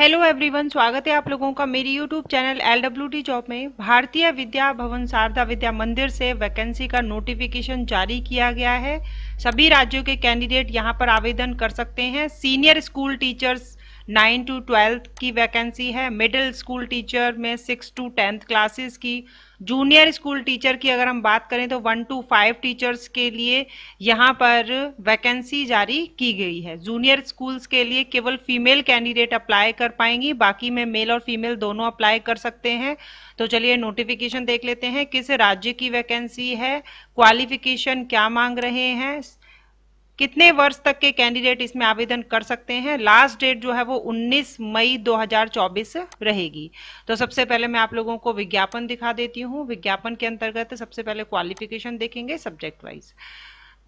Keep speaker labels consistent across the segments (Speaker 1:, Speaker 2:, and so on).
Speaker 1: hello everyone स्वागत है आप लोगों का मेरी YouTube channel L W T job में भारतीय विद्या भवन शारदा विद्या मंदिर से वैकेंसी का नोटिफिकेशन जारी किया गया है सभी राज्यों के कैंडिडेट यहां पर आवेदन कर सकते हैं senior school teachers nine to twelfth की वैकेंसी है मिडिल स्कूल टीचर में सिक्स टू टेंथ क्लासेस की जूनियर स्कूल टीचर की अगर हम बात करें तो वन टू फाइव टीचर्स के लिए यहाँ पर वैकेंसी जारी की गई है जूनियर स्कूल्स के लिए केवल फीमेल कैंडिडेट अप्लाई कर पाएंगी बाकी में मेल और फीमेल दोनों अप्लाई कर सकते हैं तो चलिए नोटिफिकेशन देख लेते हैं किस राज्य की वैकेंसी है क्वालिफिकेशन क्या मांग रहे हैं कितने वर्ष तक के कैंडिडेट इसमें आवेदन कर सकते हैं लास्ट डेट जो है वो 19 मई 2024 रहेगी तो सबसे पहले मैं आप लोगों को विज्ञापन दिखा देती हूँ विज्ञापन के अंतर्गत सबसे पहले क्वालिफिकेशन देखेंगे सब्जेक्ट वाइज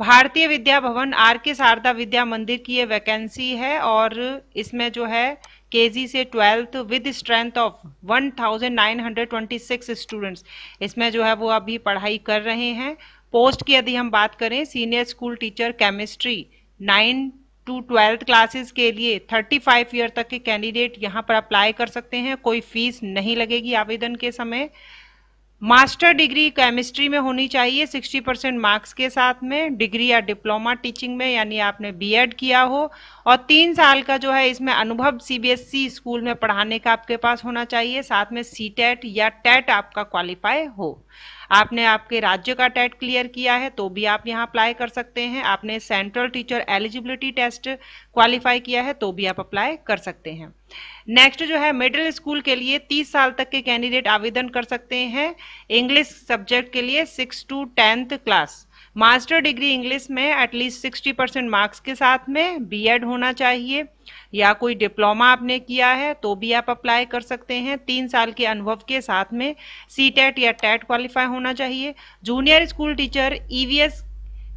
Speaker 1: भारतीय विद्या भवन आर के शारदा विद्या मंदिर की ये वैकेंसी है और इसमें जो है केजी से twelfth with strength of 1926 students इसमें जो है वो अभी पढ़ाई कर रहे हैं पोस्ट की यदि हम बात करें senior school teacher chemistry nine to twelfth classes के लिए 35 ईयर तक के कैंडिडेट यहाँ पर अप्लाई कर सकते हैं कोई फीस नहीं लगेगी आवेदन के समय मास्टर डिग्री केमिस्ट्री में होनी चाहिए 60 परसेंट मार्क्स के साथ में डिग्री या डिप्लोमा टीचिंग में यानी आपने बीएड किया हो और तीन साल का जो है इसमें अनुभव सीबीएसई e स्कूल में पढ़ाने का आपके पास होना चाहिए साथ में सी टेट e या टेट e आपका क्वालिफाई हो आपने आपके राज्य का टेट क्लियर किया है तो भी आप यहाँ अप्लाई कर सकते हैं आपने central teacher eligibility test qualify किया है तो भी आप अप्लाई कर सकते हैं नेक्स्ट जो है मिडिल स्कूल के लिए 30 साल तक के कैंडिडेट आवेदन कर सकते हैं इंग्लिश सब्जेक्ट के लिए six to tenth class master degree English में एटलीस्ट 60 परसेंट मार्क्स के साथ में बीएड होना चाहिए या कोई डिप्लोमा आपने किया है तो भी आप अप्लाई कर सकते हैं तीन साल के अनुभव के साथ में सी e या टेट क्वालिफाई e होना चाहिए junior school teacher EVS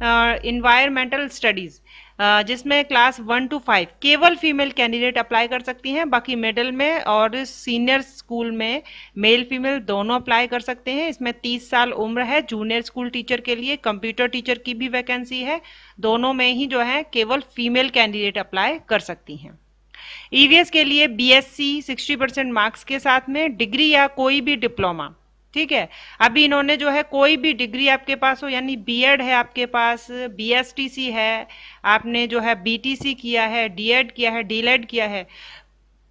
Speaker 1: S studies जिसमें क्लास वन टू फाइव केवल फीमेल कैंडिडेट अप्लाई कर सकती हैं बाकी मिडल में और सीनियर स्कूल में मेल फीमेल दोनों अप्लाई कर सकते हैं इसमें तीस साल उम्र है जूनियर स्कूल टीचर के लिए कंप्यूटर टीचर की भी वैकेंसी है दोनों में ही जो है केवल फीमेल कैंडिडेट अप्लाई कर सकती हैं ईवीएस e के लिए बीएससी 60 परसेंट मार्क्स के साथ में डिग्री या कोई भी डिप्लोमा ठीक है अभी इन्होंने जो है कोई भी डिग्री आपके पास हो यानी बीएड है आपके पास बीएसटीसी है आपने जो है बीटीसी किया है डीएड किया है डीलेड किया है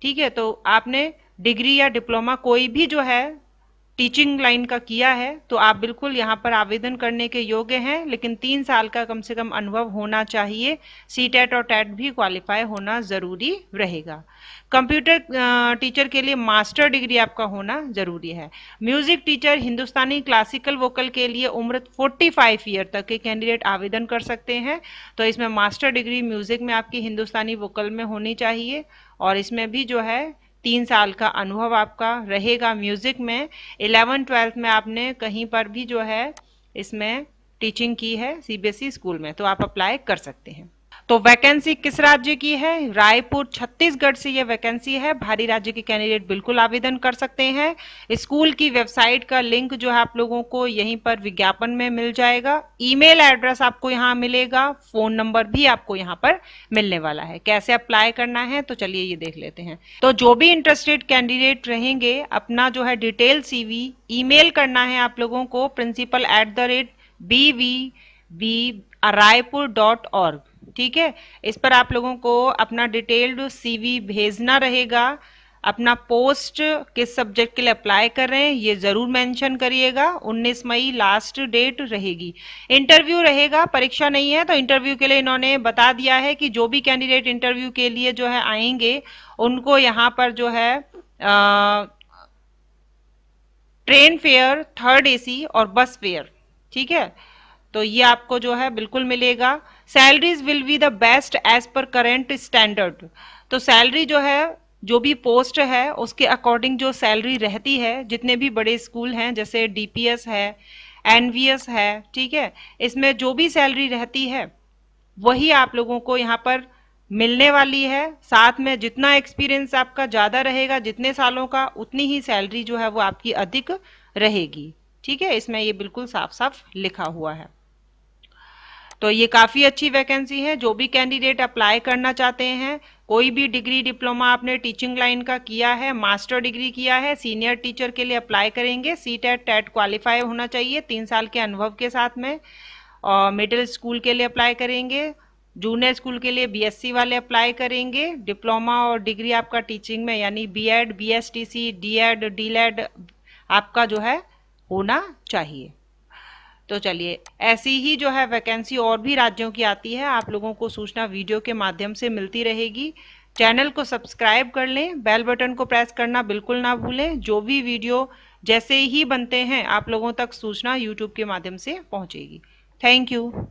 Speaker 1: ठीक है तो आपने डिग्री या डिप्लोमा कोई भी जो है टीचिंग लाइन का किया है तो आप बिल्कुल यहाँ पर आवेदन करने के योग्य हैं लेकिन तीन साल का कम से कम अनुभव होना चाहिए सी टेट और टेट भी क्वालिफाई होना ज़रूरी रहेगा कंप्यूटर टीचर के लिए मास्टर डिग्री आपका होना ज़रूरी है music teacher Hindustani classical vocal के लिए उम्र 45 ईयर तक के कैंडिडेट आवेदन कर सकते हैं तो इसमें मास्टर डिग्री म्यूज़िक में आपकी हिंदुस्तानी वोकल में होनी चाहिए और इसमें भी जो है तीन साल का अनुभव आपका रहेगा म्यूज़िक में एलेवन ट्वेल्थ में आपने कहीं पर भी जो है इसमें टीचिंग की है सीबीएसई e स्कूल में तो आप अप्लाई कर सकते हैं तो वैकेंसी किस राज्य की है रायपुर छत्तीसगढ़ से ये वैकेंसी है भारी राज्य के कैंडिडेट बिल्कुल आवेदन कर सकते हैं स्कूल की वेबसाइट का लिंक जो है आप लोगों को यहीं पर विज्ञापन में मिल जाएगा ईमेल एड्रेस आपको यहाँ मिलेगा फोन नंबर भी आपको यहाँ पर मिलने वाला है कैसे अप्लाई करना है तो चलिए ये देख लेते हैं तो जो भी इंटरेस्टेड कैंडिडेट रहेंगे अपना जो है डिटेल सी ईमेल करना है आप लोगों को principal at the rate B V B Raipur dot org ठीक है इस पर आप लोगों को अपना डिटेल्ड सीवी भेजना रहेगा अपना पोस्ट किस सब्जेक्ट के लिए अप्लाई कर रहे हैं ये ज़रूर मेंशन करिएगा 19 मई लास्ट डेट रहेगी इंटरव्यू रहेगा परीक्षा नहीं है तो इंटरव्यू के लिए इन्होंने बता दिया है कि जो भी कैंडिडेट इंटरव्यू के लिए जो है आएंगे उनको यहाँ पर जो है ट्रेन फेयर थर्ड एसी और बस फेयर ठीक है तो ये आपको जो है बिल्कुल मिलेगा salaries will be the best as per current standard तो सैलरी जो है जो भी पोस्ट है उसके अकॉर्डिंग जो सैलरी रहती है जितने भी बड़े स्कूल हैं जैसे डीपीएस है एनवीएस है ठीक है इसमें जो भी सैलरी रहती है वही आप लोगों को यहाँ पर मिलने वाली है साथ में जितना एक्सपीरियंस आपका ज़्यादा रहेगा जितने सालों का उतनी ही सैलरी जो है वो आपकी अधिक रहेगी ठीक है इसमें ये बिल्कुल साफ साफ लिखा हुआ है तो ये काफ़ी अच्छी वैकेंसी है जो भी कैंडिडेट अप्लाई करना चाहते हैं कोई भी डिग्री डिप्लोमा आपने टीचिंग लाइन का किया है मास्टर डिग्री किया है सीनियर टीचर के लिए अप्लाई करेंगे सी टेट टेट क्वालिफाई होना चाहिए तीन साल के अनुभव के साथ में और मिडिल स्कूल के लिए अप्लाई करेंगे जूनियर स्कूल के लिए बीएससी वाले अप्लाई करेंगे डिप्लोमा और डिग्री आपका टीचिंग में यानी बीएड बीएसटीसी डीएड डीलेड आपका जो है होना चाहिए तो चलिए ऐसी ही जो है वैकेंसी और भी राज्यों की आती है आप लोगों को सूचना वीडियो के माध्यम से मिलती रहेगी चैनल को सब्सक्राइब कर लें बेल बटन को प्रेस करना बिल्कुल ना भूलें जो भी वीडियो जैसे ही बनते हैं आप लोगों तक सूचना यूट्यूब के माध्यम से पहुंचेगी थैंक यू